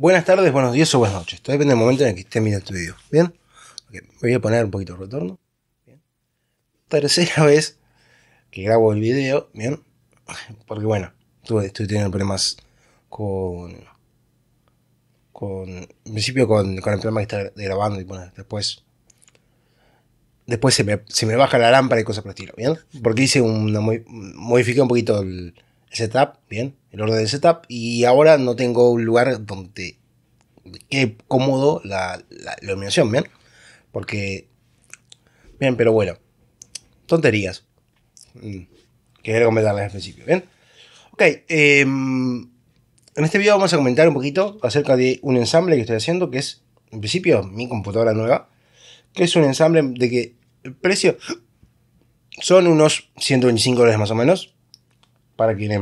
buenas tardes, buenos días o buenas noches. Todo depende del momento en el que esté mirando este video. ¿Bien? voy a poner un poquito de retorno. Bien. Tercera vez que grabo el video, ¿bien? Porque bueno, tuve, estoy teniendo problemas con... Con... En principio con, el problema que está grabando y bueno, después... Después se me, se me baja la lámpara y cosas por el estilo, ¿bien? Porque hice una... Modifiqué un poquito el setup, bien, el orden de setup. Y ahora no tengo un lugar donde quede cómodo la, iluminación, bien. Porque, bien, pero bueno, tonterías mm, que quería comentarles al principio, bien. Ok, em, en este video vamos a comentar un poquito acerca de un ensamble que estoy haciendo, que es, en principio, mi computadora nueva, que es un ensamble de que el precio son unos 125 dólares más o menos, para quienes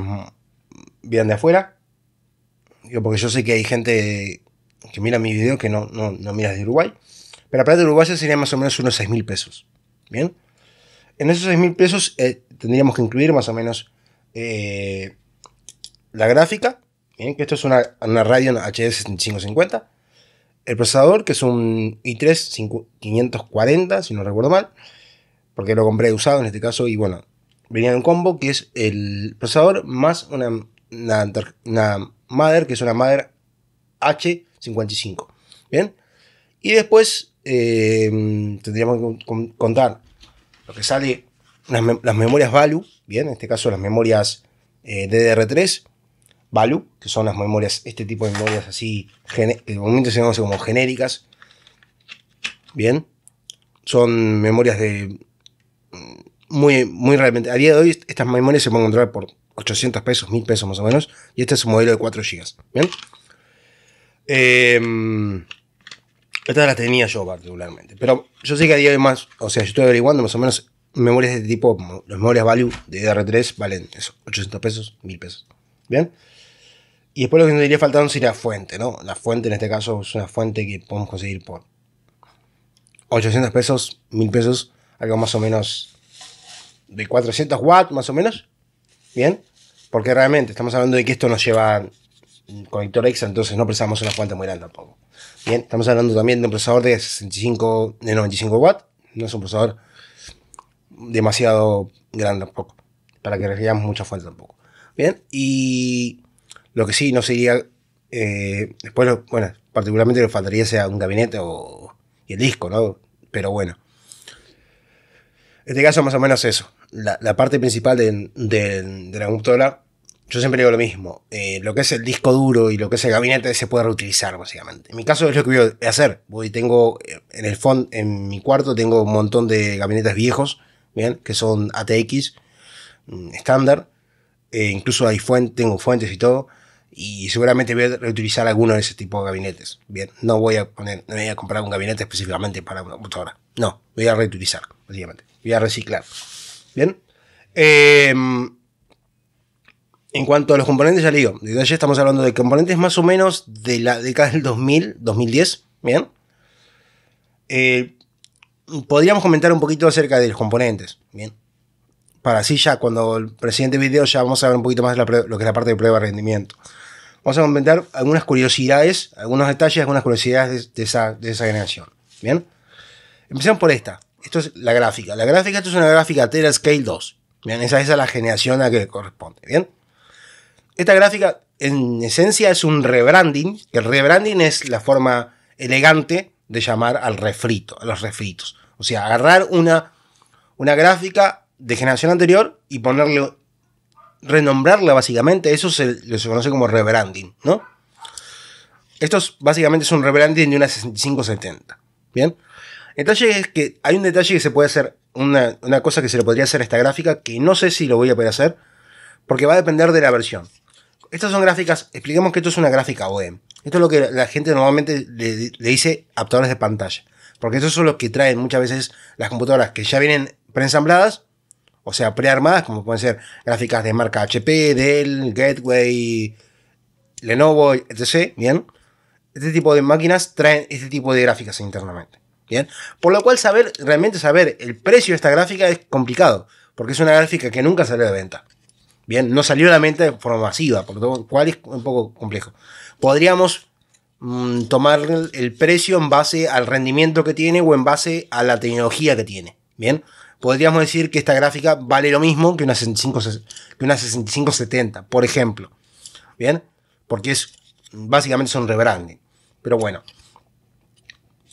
vean de afuera. yo porque yo sé que hay gente que mira mi video que no, no, no mira desde Uruguay. Pero la plata de Uruguay sería más o menos unos 6.000 mil pesos. Bien. En esos 6.000 mil pesos eh, tendríamos que incluir más o menos eh, la gráfica. Bien, que esto es una, una Radeon HD7550. El procesador, que es un i3 540, si no recuerdo mal. Porque lo compré usado en este caso. Y bueno, venía en un combo que es el procesador más una, una, Mother, que es una Mother H55. Bien. Y después eh, tendríamos que contar lo que sale, las, memorias value, bien, en este caso las memorias eh, DDR3, value, que son las memorias, este tipo de memorias así, que de momento se como genéricas, bien, son memorias de muy, muy realmente. A día de hoy, estas memorias se pueden encontrar por 800 pesos, 1000 pesos más o menos. Y este es un modelo de 4 GB. Bien. Eh, em, estas las tenía yo particularmente. Pero yo sé que a día de hoy más, o sea, yo estoy averiguando más o menos memorias de este tipo, los memorias value de DR3 valen eso, 800 pesos, 1000 pesos. Bien. Y después lo que nos diría faltando sería fuente, ¿no? La fuente en este caso es una fuente que podemos conseguir por 800 pesos, 1000 pesos, algo más o menos de 400 watts más o menos. Bien, porque realmente estamos hablando de que esto nos lleva un conector extra, entonces no precisamos una fuente muy grande tampoco. Bien, estamos hablando también de un procesador de 65, de 95 watts, no es un procesador demasiado grande tampoco, para que requiramos mucha fuente tampoco. Bien, y lo que sí no sería, eh, después, bueno, particularmente lo faltaría sea un gabinete o y el disco, ¿no? Pero bueno. En este caso más o menos eso la, parte principal de, la computadora, yo siempre digo lo mismo. Eh, lo que es el disco duro y lo que es el gabinete se puede reutilizar, básicamente. En mi caso es lo que voy a hacer. Voy, tengo, eh, en el fondo, en mi cuarto tengo un montón de gabinetes viejos, bien, que son ATX, mm, estándar. Eh, incluso hay fuente, tengo fuentes y todo. Y seguramente voy a reutilizar alguno de ese tipo de gabinetes. Bien, no voy a poner, no voy a comprar un gabinete específicamente para una computadora. No, voy a reutilizar, básicamente. Voy a reciclar. Bien. Em, en cuanto a los componentes, ya le digo, desde ayer estamos hablando de componentes más o menos de la década del 2000, 2010. Bien. Eh, podríamos comentar un poquito acerca de los componentes. Bien. Para así ya cuando el presidente video ya vamos a ver un poquito más lo que es la parte de prueba de rendimiento. Vamos a comentar algunas curiosidades, algunos detalles, algunas curiosidades de, esa, de esa generación. Bien. Empecemos por esta. Esto es la gráfica. La gráfica, esto es una gráfica Terascale 2. Bien, esa, es la generación a la que corresponde. Bien. Esta gráfica, en esencia, es un rebranding. El rebranding es la forma elegante de llamar al refrito, a los refritos. O sea, agarrar una, una gráfica de generación anterior y ponerle, renombrarla básicamente. Eso se, conoce como rebranding, ¿no? Esto básicamente es un rebranding de una 6570. Bien. El detalle es que hay un detalle que se puede hacer, una, cosa que se le podría hacer a esta gráfica, que no sé si lo voy a poder hacer, porque va a depender de la versión. Estas son gráficas, expliquemos que esto es una gráfica OEM. Esto es lo que la gente normalmente le, dice adaptadores de pantalla. Porque esos son los que traen muchas veces las computadoras que ya vienen preensambladas, o sea, prearmadas, como pueden ser gráficas de marca HP, Dell, Gateway, Lenovo, etc. Bien. Este tipo de máquinas traen este tipo de gráficas internamente. Por lo cual saber, realmente saber el precio de esta gráfica es complicado, porque es una gráfica que nunca salió de venta. Bien, no salió a la venta de forma masiva, por lo cual es un poco complejo. Podríamos mm, tomar el precio en base al rendimiento que tiene o en base a la tecnología que tiene. Bien, podríamos decir que esta gráfica vale lo mismo que una que 6570, por ejemplo. Bien, porque es básicamente un rebranding. Pero bueno,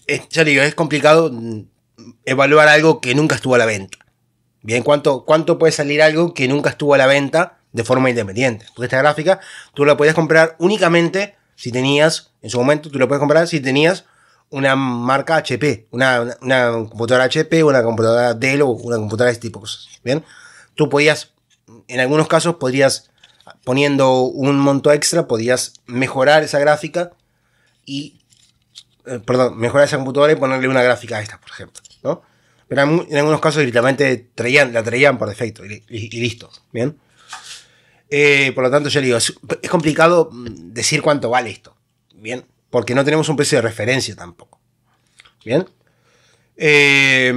es, es complicado mm, evaluar algo que nunca estuvo a la venta. Bien, ¿cuánto, puede salir algo que nunca estuvo a la venta de forma independiente? Porque esta gráfica tú la podías comprar únicamente si tenías, en su momento tú la puedes comprar si tenías una marca HP, una, computadora HP, una computadora Dell o una computadora de este tipo Bien, tú podías, en algunos casos podrías, poniendo un monto extra, podías mejorar esa gráfica y eh, perdón, mejorar esa computadora y ponerle una gráfica a esta, por ejemplo, ¿no? Pero en, algunos casos directamente traían, la traían por defecto y, listo, ¿bien? Eh, por lo tanto, yo digo, es, complicado mm, decir cuánto vale esto, ¿bien? Porque no tenemos un precio de referencia tampoco, ¿bien? Eh,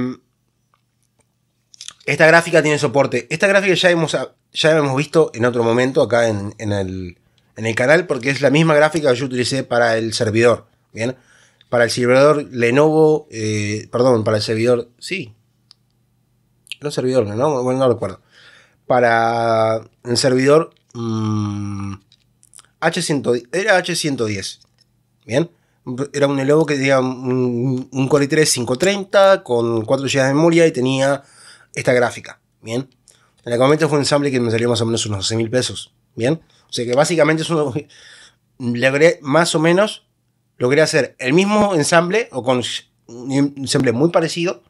esta gráfica tiene soporte. Esta gráfica ya hemos, ya hemos visto en otro momento acá en, el, canal porque es la misma gráfica que yo utilicé para el servidor, ¿bien? Para el servidor Lenovo, eh, perdón, para el servidor, sí. No servidor Lenovo, bueno, no recuerdo. Para el servidor mm, H110, era H110. Bien, era un Lenovo que tenía un, Core i3 530 con 4 GB de memoria y tenía esta gráfica. Bien, en el momento fue un ensamble que me salió más o menos unos 12 mil pesos. Bien, o sea que básicamente es uno. Logré más o menos quería hacer el mismo ensamble o con un ensamble muy parecido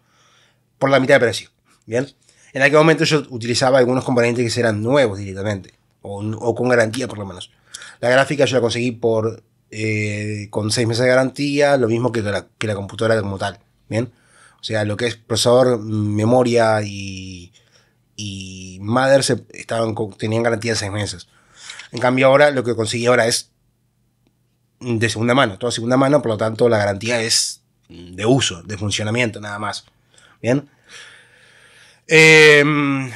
por la mitad de precio. Bien. En aquel momento yo utilizaba algunos componentes que eran nuevos directamente, o, con garantía por lo menos. La gráfica yo la conseguí por eh, con seis meses de garantía, lo mismo que la, que la computadora como tal. Bien. O sea, lo que es procesador, mm, memoria y, y Mother se, estaban, tenían garantía de 6 meses. En cambio, ahora lo que conseguí ahora es de segunda mano, todo segunda mano, por lo tanto la garantía es de uso, de funcionamiento nada más. Bien. Em,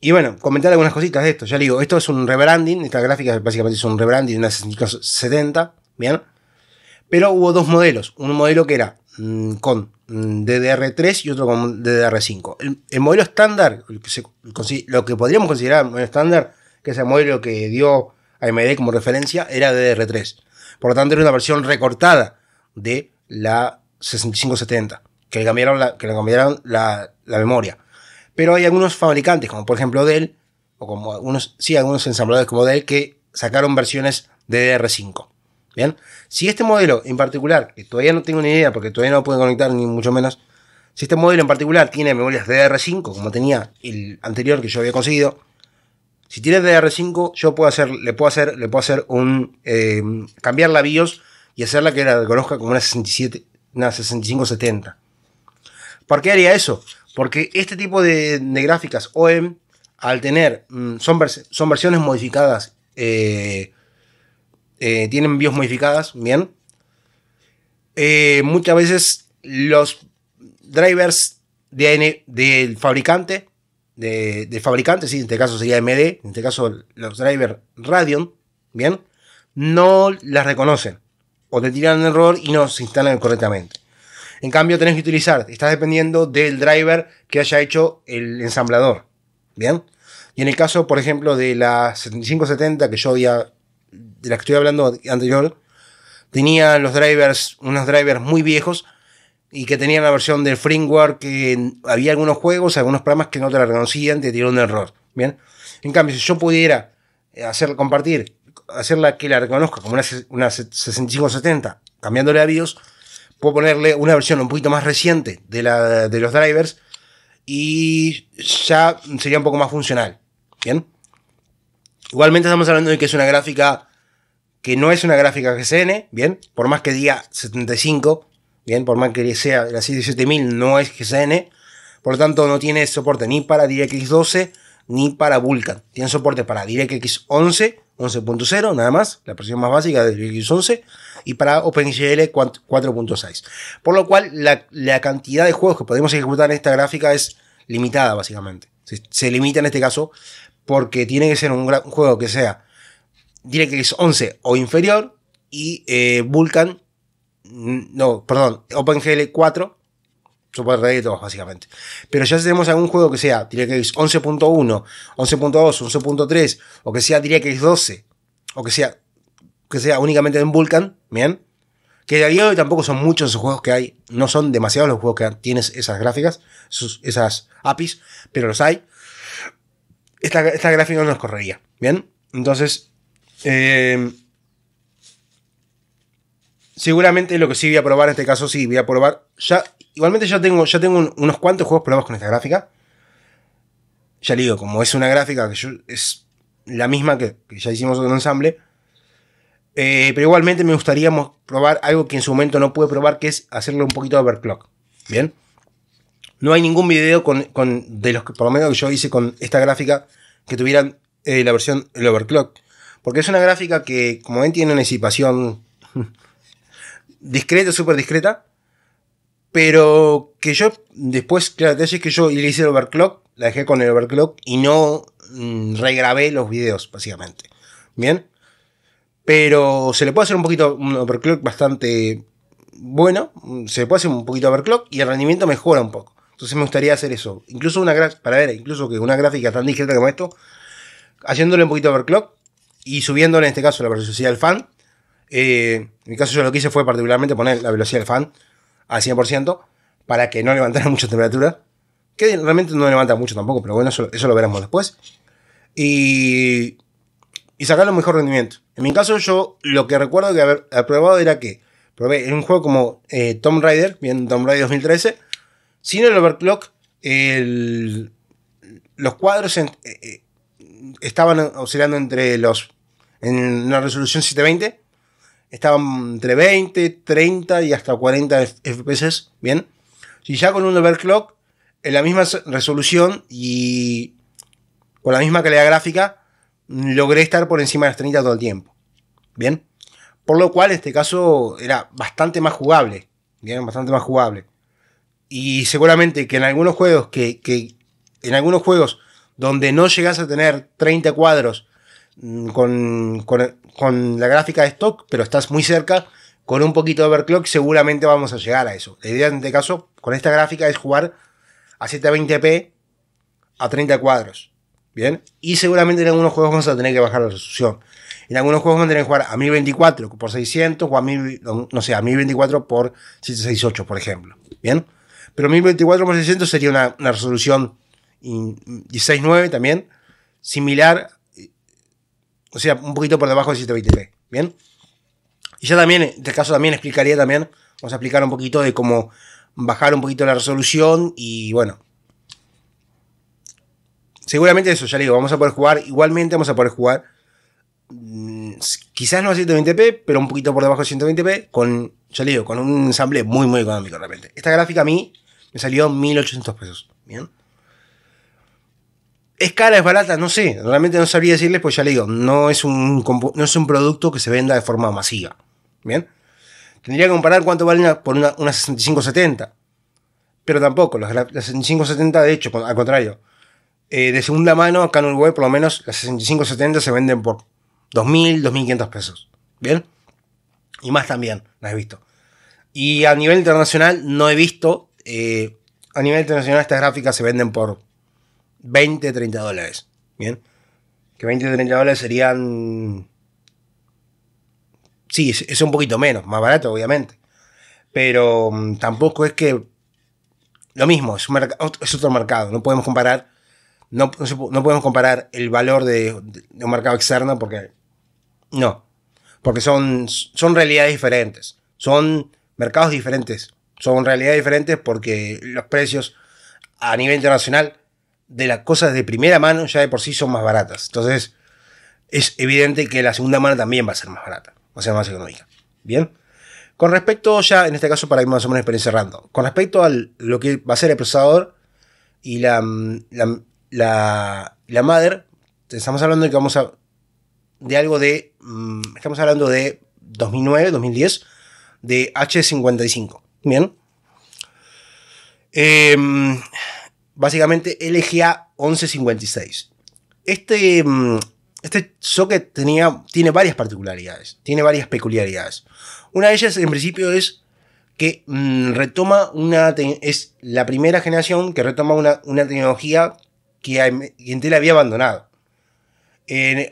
y bueno, comentar algunas cositas de esto. Ya le digo, esto es un rebranding, esta gráfica básicamente es un rebranding de una 70, ¿bien? Pero hubo dos modelos, un modelo que era mm, con mm, DDR3 y otro con DDR5. El, el modelo estándar, lo que podríamos considerar el modelo estándar, que es el modelo que dio AMD como referencia era DDR3. Por lo tanto, era una versión recortada de la 6570, que le cambiaron la, que cambiaron la, memoria. Pero hay algunos fabricantes, como por ejemplo Dell, o como algunos, sí, algunos ensambladores como Dell, que sacaron versiones DDR5. Bien, si este modelo en particular, que todavía no tengo ni idea porque todavía no lo conectar, ni mucho menos, si este modelo en particular tiene memorias DDR5, como tenía el anterior que yo había conseguido, si tiene dr 5 yo puedo hacer, le puedo hacer, le puedo hacer un. Eh, cambiar la BIOS y hacerla que la reconozca como una 67, una 6570. ¿Por qué haría eso? Porque este tipo de, de gráficas OEM, al tener, mm, son, son versiones modificadas, eh, eh, tienen BIOS modificadas, bien. muchas veces los drivers de, del fabricante de, fabricantes, en este caso sería MD, en este caso los drivers Radeon, ¿bien? No las reconocen o te tiran un error y no se instalan correctamente. En cambio, tenés que utilizar, estás dependiendo del driver que haya hecho el ensamblador, ¿bien? Y en el caso, por ejemplo, de la 7570 que yo había, de la que estoy hablando anterior, tenía los drivers, unos drivers muy viejos y que tenía la versión del framework que había algunos juegos, algunos programas que no te la reconocían, te dieron un error. Bien. En cambio, si yo pudiera eh, hacer compartir, hacerla que la reconozca como una, una 6570, cambiándole a BIOS, puedo ponerle una versión un poquito más reciente de, la, de los drivers y ya sería un poco más funcional. Bien. Igualmente estamos hablando de que es una gráfica que no es una gráfica GCN, bien, por más que diga 75, Bien, por más que sea la 77000 no es GCN. Por lo tanto, no tiene soporte ni para DirectX 12 ni para Vulkan. Tiene soporte para DirectX 11, 11.0, nada más, la versión más básica de DirectX 11, y para OpenGL 4.6. Por lo cual, la, cantidad de juegos que podemos ejecutar en esta gráfica es limitada, básicamente. Se, limita en este caso porque tiene que ser un, juego que sea DirectX 11 o inferior y eh, Vulkan no, perdón, OpenGL 4, Super 2, básicamente. Pero ya tenemos algún juego que sea DirectX 11.1, 11.2, 11.3, o que sea DirectX 12, o que sea, que sea únicamente en Vulkan, ¿bien? Que de a hoy tampoco son muchos los juegos que hay, no son demasiados los juegos que tienes esas gráficas, sus, esas APIs, pero los hay. Esta, gráfica no nos correría, ¿bien? Entonces, eh, Seguramente lo que sí voy a probar en este caso, sí, voy a probar. Ya, igualmente ya tengo, ya tengo unos cuantos juegos probados con esta gráfica. Ya le digo, como es una gráfica que es la misma que, ya hicimos en ensamble. Eh, pero igualmente me gustaría probar algo que en su momento no pude probar, que es hacerle un poquito de overclock. Bien. No hay ningún video con, con de los que, por lo menos que yo hice con esta gráfica que tuvieran eh, la versión el overclock. Porque es una gráfica que, como ven, tiene una disipación discreta, súper discreta. Pero que yo después, claro, te que yo le hice el overclock, la dejé con el overclock y no mm, regrabé los videos, básicamente. Bien. Pero se le puede hacer un poquito, un overclock bastante bueno. Se le puede hacer un poquito overclock y el rendimiento mejora un poco. Entonces me gustaría hacer eso. Incluso una para ver, incluso que una gráfica tan discreta como esto, haciéndole un poquito overclock y subiéndole en este caso la velocidad social fan eh, en mi caso yo lo que hice fue particularmente poner la velocidad del fan al 100% para que no levantara mucha temperatura. Que realmente no levanta mucho tampoco, pero bueno, eso, lo veremos después. Y, sacar el mejor rendimiento. En mi caso yo lo que recuerdo que haber, probado era que probé en un juego como eh, Tomb Raider, bien Tomb Raider 2013, sin el overclock, el, los cuadros eh, estaban oscilando entre los en una resolución 720 estaban entre 20, 30 y hasta 40 FPS, ¿bien? Si ya con un overclock, en la misma resolución y con la misma calidad gráfica, logré estar por encima de las 30 todo el tiempo, ¿bien? Por lo cual, este caso, era bastante más jugable, ¿bien? Bastante más jugable. Y seguramente que en algunos juegos que, que en algunos juegos donde no llegas a tener 30 cuadros mm, con, con, con la gráfica de stock, pero estás muy cerca. Con un poquito de overclock seguramente vamos a llegar a eso. La idea en este caso, con esta gráfica, es jugar a 720p a 30 cuadros. Bien, y seguramente en algunos juegos vamos a tener que bajar la resolución. En algunos juegos van a tener que jugar a 1024 por 600 o a no sé, a 1024 por 768, por ejemplo. Bien, pero 1024 por 600 sería una, resolución 169 también, similar A o sea, un poquito por debajo de 720p, ¿bien? Y ya también, en este caso también explicaría también, vamos a explicar un poquito de cómo bajar un poquito la resolución y bueno. Seguramente eso, ya le digo, vamos a poder jugar, igualmente vamos a poder jugar, mm, quizás no a 120p, pero un poquito por debajo de 120p, con, ya le digo, con un ensamble muy, muy económico realmente. Esta gráfica a mí me salió 1800 pesos, ¿bien? ¿Es cara, es barata? No sé. Realmente no sabría decirles, pues ya le digo, no es un, no es un producto que se venda de forma masiva. ¿Bien? Tendría que comparar cuánto vale por una, 6570. Pero tampoco, las, las 6570, de hecho, al contrario. Eh, de segunda mano, acá en Uruguay, por lo menos, las 6570 se venden por 2.000, 2.500 pesos. ¿Bien? Y más también, las he visto. Y a nivel internacional, no he visto. Eh, a nivel internacional, estas gráficas se venden por 20, 30 dólares. Bien. Que 20, 30 dólares serían. Sí, es, un poquito menos, más barato, obviamente. Pero mm, tampoco es que. Lo mismo, es, otro mercado. No podemos comparar. No, podemos comparar el valor de, de, un mercado externo porque. No. Porque son, son realidades diferentes. Son mercados diferentes. Son realidades diferentes porque los precios a nivel internacional de las cosas de primera mano ya de por sí son más baratas. Entonces, es evidente que la segunda mano también va a ser más barata, va a ser más económica. Bien. Con respecto, ya en este caso, para ir más o menos para cerrando, con respecto a lo que va a ser el procesador y la, mm, la, la, madre, estamos hablando de que vamos a. de algo de. Mm, estamos hablando de 2009, 2010, de H55. Bien. Eh, básicamente LGA 1156. Este, mm, este socket tenía, tiene varias particularidades, tiene varias peculiaridades. Una de ellas, en principio, es que mm, retoma una. es la primera generación que retoma una, tecnología que Intel había abandonado.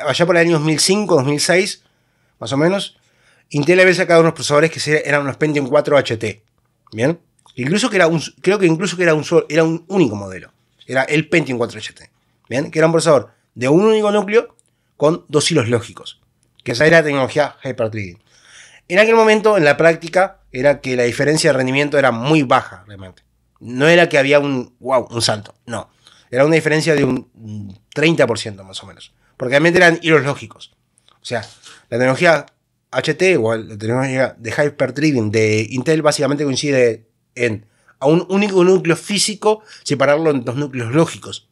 allá por el año 2005, 2006, más o menos, Intel había sacado unos procesadores que eran unos Pentium 4 HT. ¿Bien? Incluso que era un, creo que incluso que era un, solo, era un único modelo. Era el Pentium 4 ¿Bien? Que era un procesador de un único núcleo con dos hilos lógicos. Que esa era la tecnología hyper En aquel momento, en la práctica, era que la diferencia de rendimiento era muy baja realmente. No era que había un, wow, un salto. No. Era una diferencia de un 30% más o menos. Porque realmente eran hilos lógicos. O sea, la tecnología HT igual la tecnología de hyper de Intel básicamente coincide en a un único núcleo físico, separarlo en dos núcleos lógicos.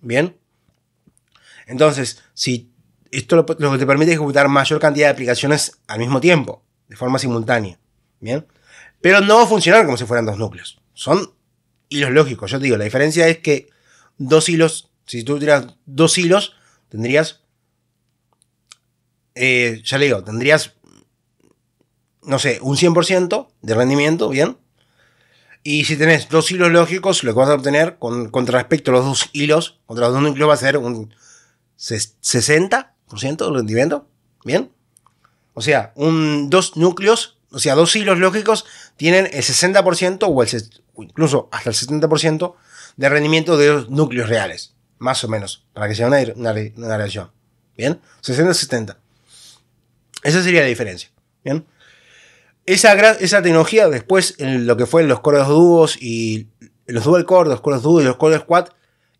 ¿Bien? Entonces, si esto lo, que te permite ejecutar mayor cantidad de aplicaciones al mismo tiempo, de forma simultánea. ¿Bien? Pero no va a funcionar como si fueran dos núcleos. Son hilos lógicos. Yo te digo, la diferencia es que dos hilos, si tú tiras dos hilos, tendrías, eh, ya le digo, tendrías no sé, un 100% de rendimiento, bien. Y si tenés dos hilos lógicos, lo que vas a obtener con, respecto a los dos hilos, contra los dos núcleos, va a ser un 60% de rendimiento, bien. O sea, un, dos núcleos, o sea, dos hilos lógicos tienen el 60% o el, incluso hasta el 70% de rendimiento de los núcleos reales, más o menos, para que sea una, una, relación. ¿Bien? 60-70. Esa sería la diferencia. ¿Bien? Esa, tecnología después en lo que fue los coros dúos y los dual core, los coros dúos y los coros quad,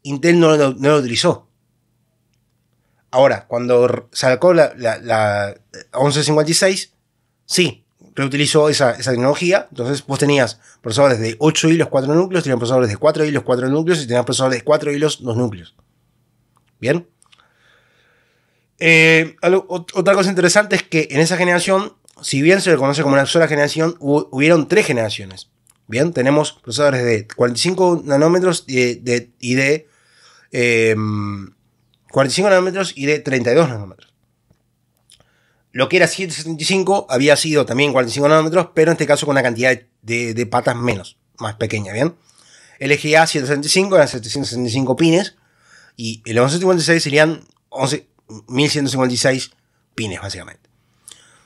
Intel no, no, lo utilizó. Ahora, cuando sacó la, 1156, sí, reutilizó esa, tecnología. Entonces vos tenías procesadores de 8 hilos, 4 núcleos, tenías procesadores de 4 hilos, 4 núcleos y tenías procesadores de 4 hilos, 2 núcleos. Bien. Eh, otra cosa interesante es que en esa generación si bien se le conoce como una sola generación, hubieron tres generaciones. Bien, tenemos procesadores de 45 nanómetros y de, 45 em, nanómetros y de 32 nanómetros. Lo que era 775 había sido también 45 nanómetros, pero en este caso con una cantidad de, patas menos, más pequeña, ¿bien? El A765 eran 765 pines y el 1156 serían 1156 pines, básicamente.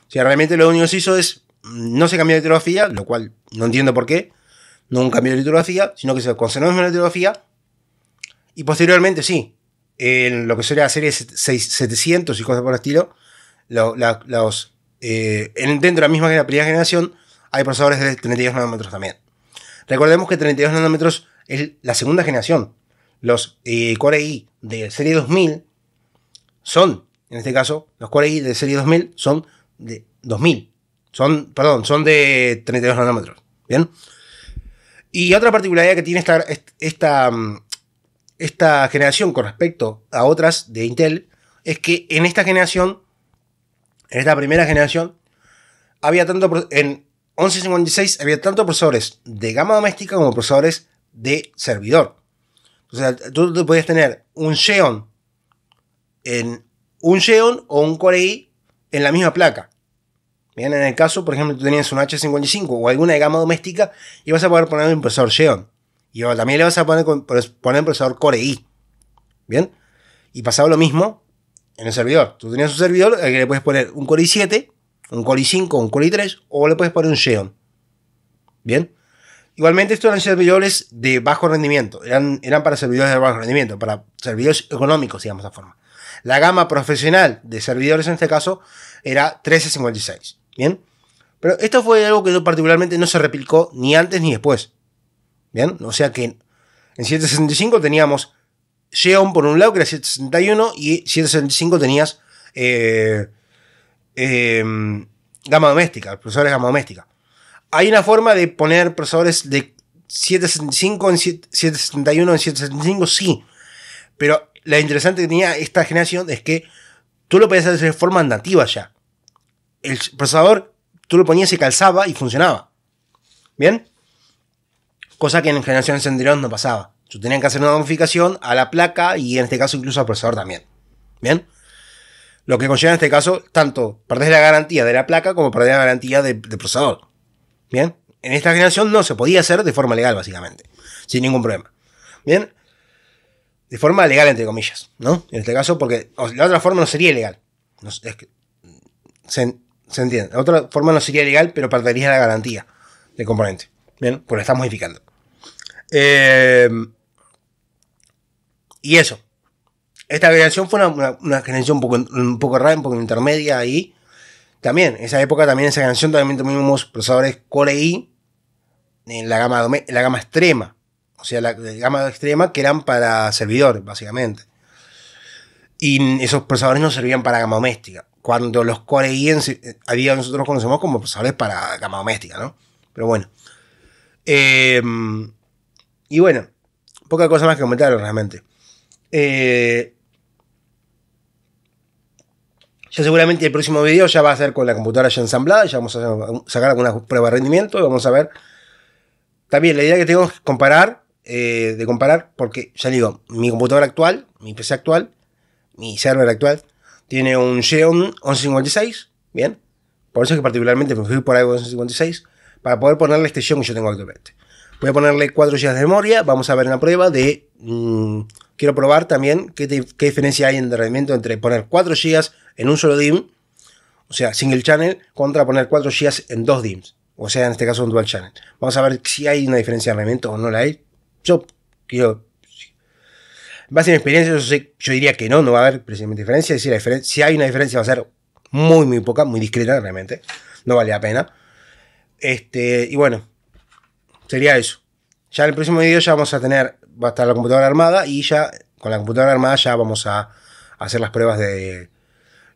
O sea, realmente lo único que se hizo es, mm, no se cambió la litografía, lo cual no entiendo por qué, no un cambio de litografía, sino que se conservó la litografía. Y posteriormente, sí, en lo que sería la serie 700 y cosas por el estilo, los, eh, dentro de la misma que la primera generación hay procesadores de 32 nanómetros también. Recordemos que 32 nanómetros es la segunda generación. Los eh, Core i de serie 2000 son, en este caso, los Core i de serie 2000 son de 2000. Son, perdón, son de 32 nanómetros. ¿Bien? Y otra particularidad que tiene esta, esta, mm, esta generación con respecto a otras de Intel es que en esta generación, en esta primera generación, había tanto en 1156 había tanto procesadores de gama doméstica como procesadores de servidor. O sea, tú podías tener un Xeon en un Xeon o un Core i en la misma placa. Bien, en el caso, por ejemplo, tú tenías un H55 o alguna de gama doméstica y vas a poder poner un procesador Xeon. Y también le vas a poner, un procesador Core i. Bien. Y pasaba lo mismo en el servidor. Tú tenías un servidor al que le puedes poner un Core i7, un Core i5, un Core i3 o le puedes poner un Xeon. Bien. Igualmente estos eran servidores de bajo rendimiento. Eran, eran para servidores de bajo rendimiento, para servidores económicos, digamos, de forma. La gama profesional de servidores en este caso era 1356. Bien. Pero esto fue algo que particularmente no se replicó ni antes ni después. Bien. O sea que en 765 teníamos Xeon por un lado, que era 761, y 765 tenías eh, em, gama doméstica, procesadores gama doméstica. Hay una forma de poner procesadores de 765 en 761, en 765 sí, pero la interesante que tenía esta generación es que tú lo podías hacer de forma nativa ya. El procesador, tú lo ponías y calzaba y funcionaba. ¿Bien? Cosa que en generaciones anteriores no pasaba. Tú tenían que hacer una modificación a la placa y en este caso incluso al procesador también. ¿Bien? Lo que conlleva en este caso, tanto perdés la garantía de la placa como perdés la garantía del de procesador. ¿Bien? En esta generación no se podía hacer de forma legal, básicamente. Sin ningún problema. ¿Bien? de forma legal, entre comillas, ¿no? En este caso, porque la otra forma no sería ilegal. se, entiende. La otra forma no sería legal, pero perdería la garantía del componente. Bien, pues la estamos modificando. Em, y eso. Esta generación fue una, generación un poco, un poco rara, un poco intermedia ahí. También, en esa época, también en esa generación también tuvimos procesadores Core i en la gama, en la gama extrema. O sea, la, gama extrema que eran para servidores, básicamente. Y esos procesadores no servían para gama doméstica. Cuando los Core eh, había nosotros conocemos como procesadores para gama doméstica, ¿no? Pero bueno. Em, y bueno, poca cosa más que comentar realmente. Eh, ya seguramente el próximo video ya va a ser con la computadora ya ensamblada. Ya vamos a sacar algunas pruebas de rendimiento y vamos a ver. También la idea que tengo es comparar eh, de comparar, porque ya digo, mi computadora actual, mi PC actual, mi server actual, tiene un Xeon 1156, ¿bien? Por eso es que particularmente me fui por algo 1156, para poder ponerle la este Xeon que yo tengo actualmente. Voy a ponerle 4 GB de memoria, vamos a ver una prueba de... Mm, quiero probar también qué, qué diferencia hay en rendimiento entre poner 4 GB en un solo DIM, o sea, single channel, contra poner 4 GB en dos DIMs, o sea, en este caso un dual channel. Vamos a ver si hay una diferencia de rendimiento o no la hay, yo quiero... En mi experiencia, yo, diría que no, no va a haber precisamente diferencia. Si, la si hay una diferencia, va a ser muy, muy poca, muy discreta realmente. No vale la pena. Este, y bueno, sería eso. Ya en el próximo video ya vamos a tener, va a estar la computadora armada y ya con la computadora armada ya vamos a hacer las pruebas de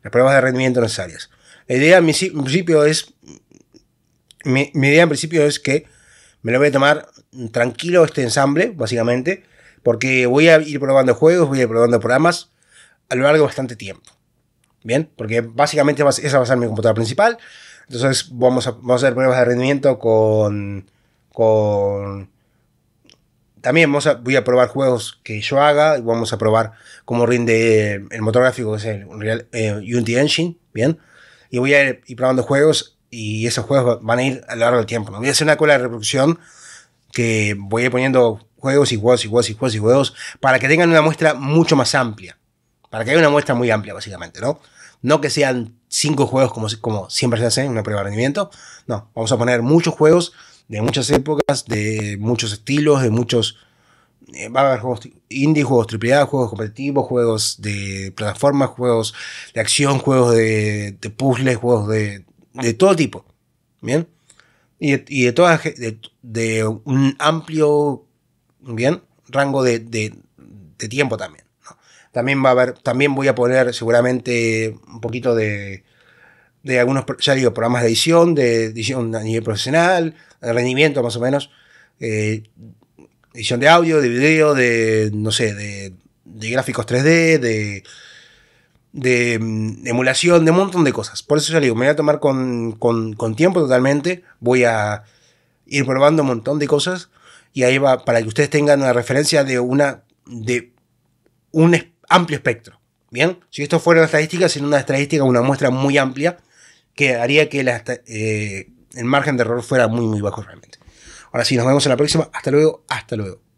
las pruebas de rendimiento necesarias. La idea mi, principio es mi, mi, idea en principio es que me lo voy a tomar tranquilo este ensamble, básicamente, porque voy a ir probando juegos, voy a ir probando programas a lo largo de bastante tiempo. Bien, porque básicamente esa va a ser mi computadora principal. Entonces vamos a, vamos a hacer pruebas de rendimiento con... con también vamos voy a probar juegos que yo haga y vamos a probar cómo rinde el motor gráfico, que es el Unreal, eh, Unity Engine, ¿bien? Y voy a ir, probando juegos y esos juegos van a ir a lo largo del tiempo. No voy a hacer una cola de reproducción que voy a ir poniendo juegos y juegos y juegos y juegos y juegos para que tengan una muestra mucho más amplia. Para que haya una muestra muy amplia, básicamente, ¿no? No que sean cinco juegos como, como siempre se hace en una prueba de rendimiento. No, vamos a poner muchos juegos de muchas épocas, de muchos estilos, de muchos... Eh, va a haber juegos indie, juegos AAA, juegos competitivos, juegos de plataformas, juegos de acción, juegos de, puzzles, juegos de, de todo tipo. ¿Bien? y de, y de, un amplio bien rango de, tiempo también. También va a haber, también voy a poner seguramente un poquito de, de algunos ya digo, programas de edición, de edición a nivel profesional, de rendimiento más o menos, eh, edición de audio, de video, de no sé, de, de gráficos 3D, de de mm, emulación, de un montón de cosas. Por eso ya digo, me voy a tomar con, con, con, tiempo totalmente. Voy a ir probando un montón de cosas. Y ahí va, para que ustedes tengan una referencia de una. de un amplio espectro. Bien, si esto fuera una estadística, sería una estadística, una muestra muy amplia, que haría que eh, el margen de error fuera muy, muy bajo realmente. Ahora sí, nos vemos en la próxima. Hasta luego, hasta luego.